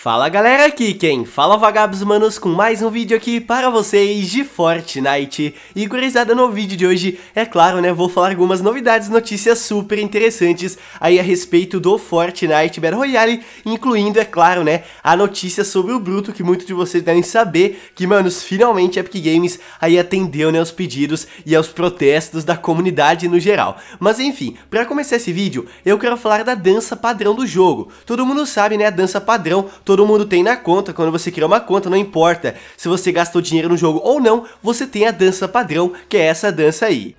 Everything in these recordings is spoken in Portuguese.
Fala galera aqui quem fala é vagabos manos com mais um vídeo aqui para vocês de Fortnite E curiosidade no vídeo de hoje, é claro né, vou falar algumas novidades, notícias super interessantes aí a respeito do Fortnite Battle Royale Incluindo, é claro né, a notícia sobre o Bruto que muitos de vocês devem saber Que manos, finalmente a Epic Games aí atendeu né, aos pedidos e aos protestos da comunidade no geral Mas enfim, para começar esse vídeo, eu quero falar da dança padrão do jogo Todo mundo sabe né, a dança padrão todo mundo tem na conta, quando você cria uma conta, não importa se você gastou dinheiro no jogo ou não, você tem a dança padrão, que é essa dança aí.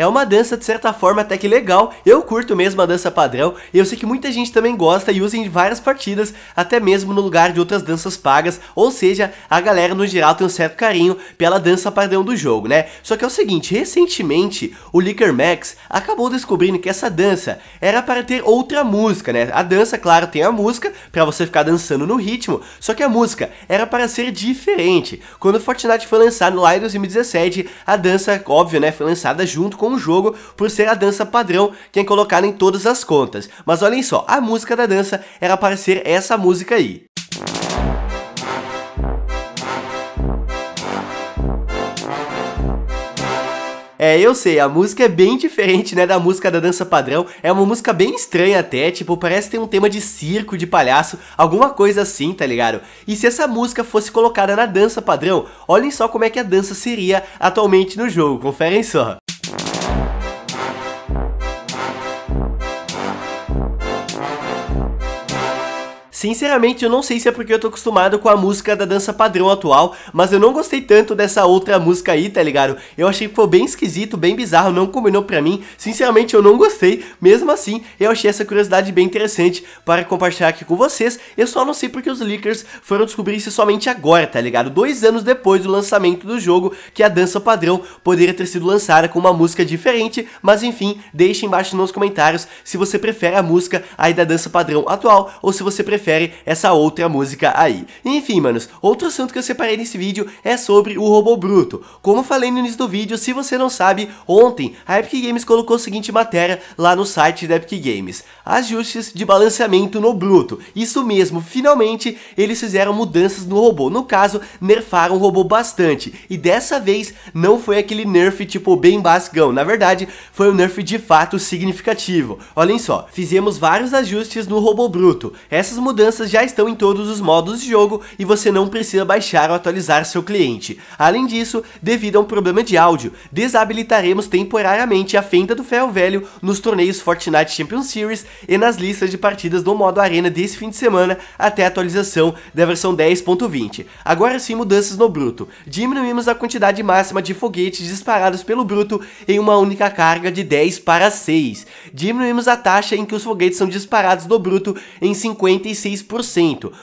É uma dança de certa forma até que legal, eu curto mesmo a dança padrão e eu sei que muita gente também gosta e usa em várias partidas, até mesmo no lugar de outras danças pagas, ou seja, a galera no geral tem um certo carinho pela dança padrão do jogo, né? Só que é o seguinte, recentemente o Licker Max acabou descobrindo que essa dança era para ter outra música, né? A dança, claro, tem a música para você ficar dançando no ritmo, só que a música era para ser diferente. Quando Fortnite foi lançado lá em 2017, a dança, óbvio, né, foi lançada junto com com o jogo por ser a dança padrão que é colocada em todas as contas. Mas olhem só, a música da dança era para ser essa música aí. É, eu sei, a música é bem diferente, né, da música da dança padrão. É uma música bem estranha até, tipo, parece ter um tema de circo, de palhaço, alguma coisa assim, tá ligado? E se essa música fosse colocada na dança padrão, olhem só como é que a dança seria atualmente no jogo, conferem só. Sinceramente, eu não sei se é porque eu tô acostumado com a música da dança padrão atual, mas eu não gostei tanto dessa outra música aí, tá ligado? Eu achei que foi bem esquisito, bem bizarro, não combinou pra mim. Sinceramente, eu não gostei. Mesmo assim, eu achei essa curiosidade bem interessante para compartilhar aqui com vocês. Eu só não sei porque os leakers foram descobrir isso somente agora, tá ligado? Dois anos depois do lançamento do jogo, que a dança padrão poderia ter sido lançada com uma música diferente, mas enfim, deixe embaixo nos comentários se você prefere a música aí da dança padrão atual ou se você prefere prefere essa outra música aí. Enfim, manos, outro assunto que eu separei nesse vídeo é sobre o robô bruto. Como falei no início do vídeo, se você não sabe, ontem a Epic Games colocou a seguinte matéria lá no site da Epic Games. Ajustes de balanceamento no bruto. Isso mesmo, finalmente eles fizeram mudanças no robô. No caso, nerfaram o robô bastante. E dessa vez, não foi aquele nerf tipo bem basgão Na verdade, foi um nerf de fato significativo. Olhem só, fizemos vários ajustes no robô bruto. Essas mudanças mudanças já estão em todos os modos de jogo e você não precisa baixar ou atualizar seu cliente. Além disso, devido a um problema de áudio, desabilitaremos temporariamente a fenda do ferro velho nos torneios Fortnite Champions Series e nas listas de partidas do modo arena desse fim de semana até a atualização da versão 10.20. Agora sim mudanças no bruto. Diminuímos a quantidade máxima de foguetes disparados pelo bruto em uma única carga de 10 para 6. Diminuímos a taxa em que os foguetes são disparados do bruto em 55.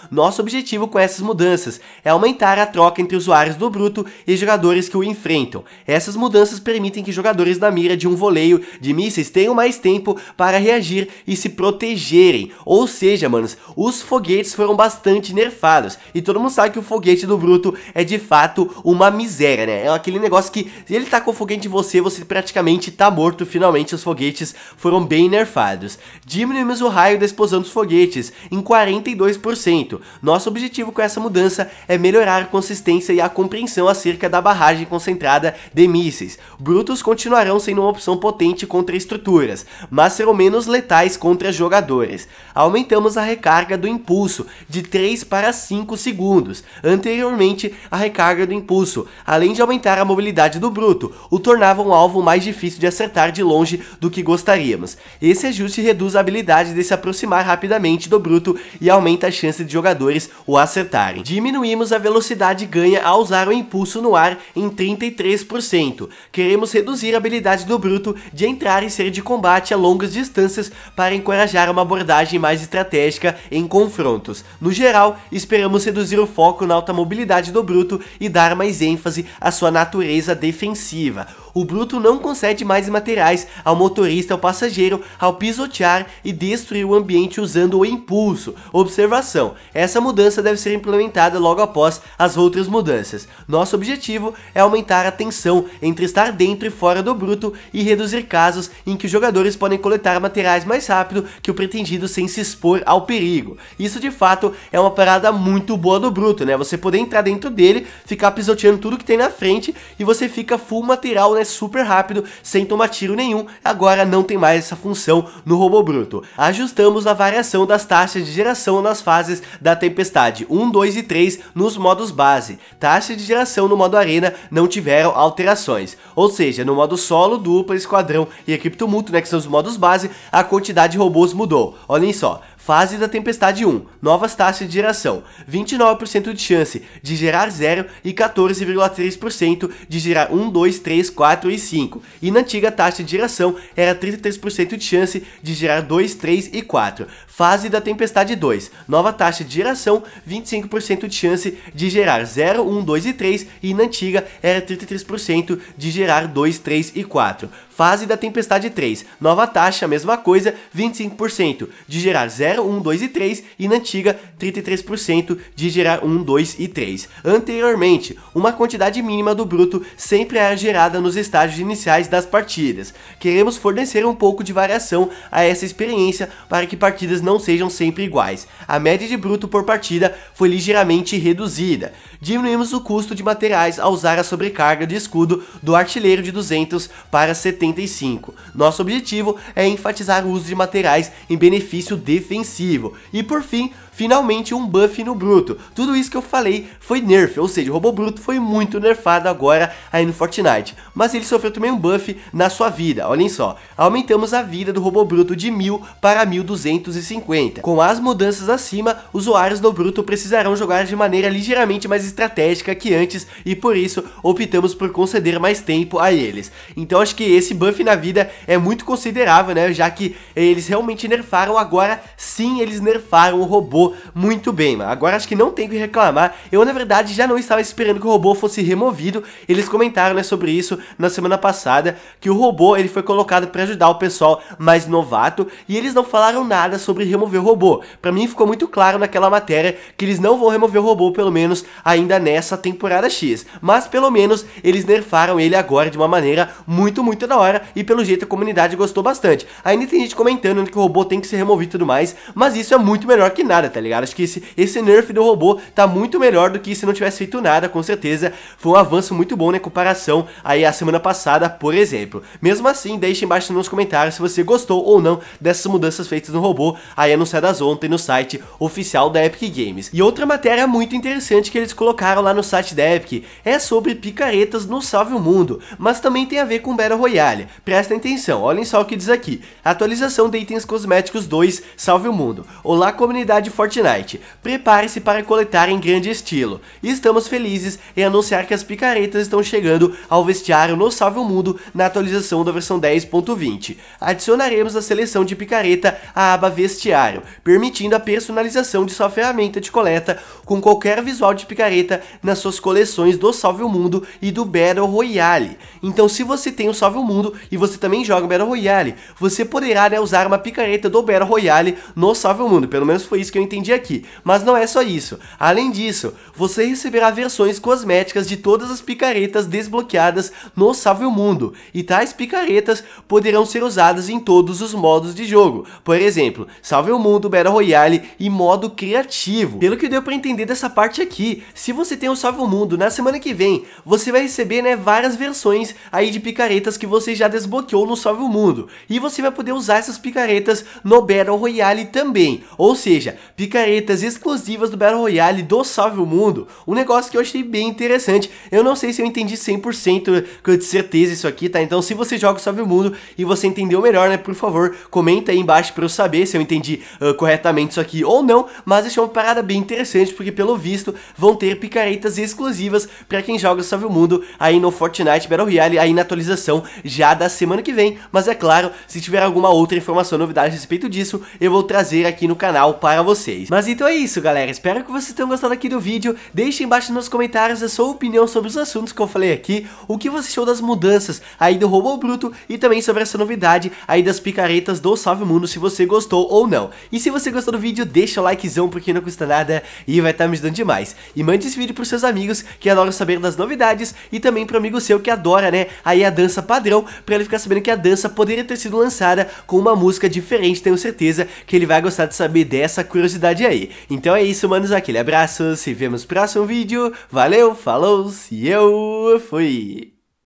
Nosso objetivo com essas mudanças é aumentar a troca entre usuários do bruto e jogadores que o enfrentam. Essas mudanças permitem que jogadores na mira de um voleio de mísseis tenham mais tempo para reagir e se protegerem. Ou seja, manos, os foguetes foram bastante nerfados. E todo mundo sabe que o foguete do bruto é de fato uma miséria, né? É aquele negócio que se ele tá com o foguete em você, você praticamente tá morto. Finalmente os foguetes foram bem nerfados. Diminuímos o raio da explosão dos foguetes em 40 42%. Nosso objetivo com essa mudança é melhorar a consistência e a compreensão acerca da barragem concentrada de mísseis. Brutos continuarão sendo uma opção potente contra estruturas, mas serão menos letais contra jogadores. Aumentamos a recarga do impulso de 3 para 5 segundos, anteriormente a recarga do impulso, além de aumentar a mobilidade do bruto, o tornava um alvo mais difícil de acertar de longe do que gostaríamos. Esse ajuste reduz a habilidade de se aproximar rapidamente do bruto e aumenta a chance de jogadores o acertarem. Diminuímos a velocidade ganha ao usar o impulso no ar em 33%. Queremos reduzir a habilidade do Bruto de entrar e ser de combate a longas distâncias para encorajar uma abordagem mais estratégica em confrontos. No geral, esperamos reduzir o foco na alta mobilidade do Bruto e dar mais ênfase à sua natureza defensiva o Bruto não concede mais materiais ao motorista ou passageiro ao pisotear e destruir o ambiente usando o impulso. Observação, essa mudança deve ser implementada logo após as outras mudanças. Nosso objetivo é aumentar a tensão entre estar dentro e fora do Bruto e reduzir casos em que os jogadores podem coletar materiais mais rápido que o pretendido sem se expor ao perigo. Isso de fato é uma parada muito boa do Bruto, né? Você poder entrar dentro dele, ficar pisoteando tudo que tem na frente e você fica full material né? é super rápido, sem tomar tiro nenhum, agora não tem mais essa função no robô bruto. Ajustamos a variação das taxas de geração nas fases da tempestade 1, 2 e 3 nos modos base. Taxa de geração no modo arena não tiveram alterações, ou seja, no modo solo, dupla, esquadrão e equipe tumulto, né, que são os modos base, a quantidade de robôs mudou. Olhem só, Fase da tempestade 1. Novas taxas de geração. 29% de chance de gerar 0 e 14,3% de gerar 1, 2, 3, 4 e 5. E na antiga taxa de geração era 33% de chance de gerar 2, 3 e 4. Fase da tempestade 2. Nova taxa de geração, 25% de chance de gerar 0, 1, 2 e 3 e na antiga era 33% de gerar 2, 3 e 4. Fase da tempestade 3. Nova taxa, mesma coisa, 25%. De gerar 0, 1, 2 e 3. E na antiga, 33% de gerar 1, 2 e 3. Anteriormente, uma quantidade mínima do bruto sempre era gerada nos estágios iniciais das partidas. Queremos fornecer um pouco de variação a essa experiência para que partidas não sejam sempre iguais. A média de bruto por partida foi ligeiramente reduzida. Diminuímos o custo de materiais ao usar a sobrecarga de escudo do artilheiro de 200 para 70 75. Nosso objetivo é enfatizar o uso de materiais em benefício defensivo. E por fim, finalmente um buff no bruto. Tudo isso que eu falei foi nerf, ou seja, o robô bruto foi muito nerfado agora aí no Fortnite. Mas ele sofreu também um buff na sua vida, olhem só. Aumentamos a vida do robô bruto de 1000 para 1250. Com as mudanças acima, usuários do bruto precisarão jogar de maneira ligeiramente mais estratégica que antes e por isso optamos por conceder mais tempo a eles. Então acho que esse buff na vida é muito considerável, né? Já que eles realmente nerfaram agora, sim, eles nerfaram o robô robô muito bem, mano. Agora acho que não tem que reclamar. Eu, na verdade, já não estava esperando que o robô fosse removido. Eles comentaram, né, sobre isso na semana passada, que o robô, ele foi colocado para ajudar o pessoal mais novato, e eles não falaram nada sobre remover o robô. Para mim ficou muito claro naquela matéria que eles não vão remover o robô, pelo menos ainda nessa temporada X. Mas pelo menos eles nerfaram ele agora de uma maneira muito, muito da hora, e pelo jeito a comunidade gostou bastante. Ainda tem gente comentando que o robô tem que ser removido e tudo mais, mas isso é muito melhor que nada, tá ligado? Acho que esse, esse nerf do robô tá muito melhor do que se não tivesse feito nada, com certeza. Foi um avanço muito bom né, comparação aí a semana passada, por exemplo. Mesmo assim, deixe embaixo nos comentários se você gostou ou não dessas mudanças feitas no robô aí anunciadas ontem no site oficial da Epic Games. E outra matéria muito interessante que eles colocaram lá no site da Epic é sobre picaretas no Salve o Mundo, mas também tem a ver com Battle Royale. presta atenção, olhem só o que diz aqui. Atualização de itens cosméticos 2 Salve o Mundo. Olá comunidade Fortnite Fortnite. Prepare-se para coletar em grande estilo. E estamos felizes em anunciar que as picaretas estão chegando ao vestiário no Salve o Mundo na atualização da versão 10.20. Adicionaremos a seleção de picareta à aba Vestiário, permitindo a personalização de sua ferramenta de coleta com qualquer visual de picareta nas suas coleções do Salve o Mundo e do Battle Royale. Então se você tem o Salve o Mundo e você também joga Battle Royale, você poderá né, usar uma picareta do Battle Royale no Salve o Mundo, pelo menos foi isso que eu entendi entendi aqui. Mas não é só isso. Além disso, você receberá versões cosméticas de todas as picaretas desbloqueadas no Salve o Mundo, e tais picaretas poderão ser usadas em todos os modos de jogo. Por exemplo, Salve o Mundo, Battle Royale e modo criativo. Pelo que deu para entender dessa parte aqui, se você tem o Salve o Mundo na semana que vem, você vai receber né, várias versões aí de picaretas que você já desbloqueou no Salve o Mundo. E você vai poder usar essas picaretas no Battle Royale também. Ou seja, picaretas picaretas exclusivas do Battle Royale do Salve o Mundo. Um negócio que eu achei bem interessante. Eu não sei se eu entendi 100% com certeza isso aqui, tá? Então se você joga o Salve o Mundo e você entendeu melhor, né, por favor, comenta aí embaixo pra eu saber se eu entendi uh, corretamente isso aqui ou não. Mas isso é uma parada bem interessante, porque pelo visto vão ter picaretas exclusivas pra quem joga o Salve o Mundo aí no Fortnite Battle Royale, aí na atualização já da semana que vem. Mas é claro, se tiver alguma outra informação, novidade a respeito disso, eu vou trazer aqui no canal para você vocês. Mas então é isso, galera. Espero que vocês tenham gostado aqui do vídeo. Deixe embaixo nos comentários a sua opinião sobre os assuntos que eu falei aqui, o que você achou das mudanças aí do robô bruto e também sobre essa novidade aí das picaretas do Salve Mundo, se você gostou ou não. E se você gostou do vídeo, deixa o likezão porque não custa nada e vai estar tá me ajudando demais. E mande esse vídeo pros seus amigos que adoram saber das novidades e também pro amigo seu que adora, né, aí a dança padrão, pra ele ficar sabendo que a dança poderia ter sido lançada com uma música diferente, tenho certeza que ele vai gostar de saber dessa curiosidade curiosidade aí. Então é isso, manos. Aquele abraço, se vemos no próximo vídeo. Valeu, falou, se eu fui!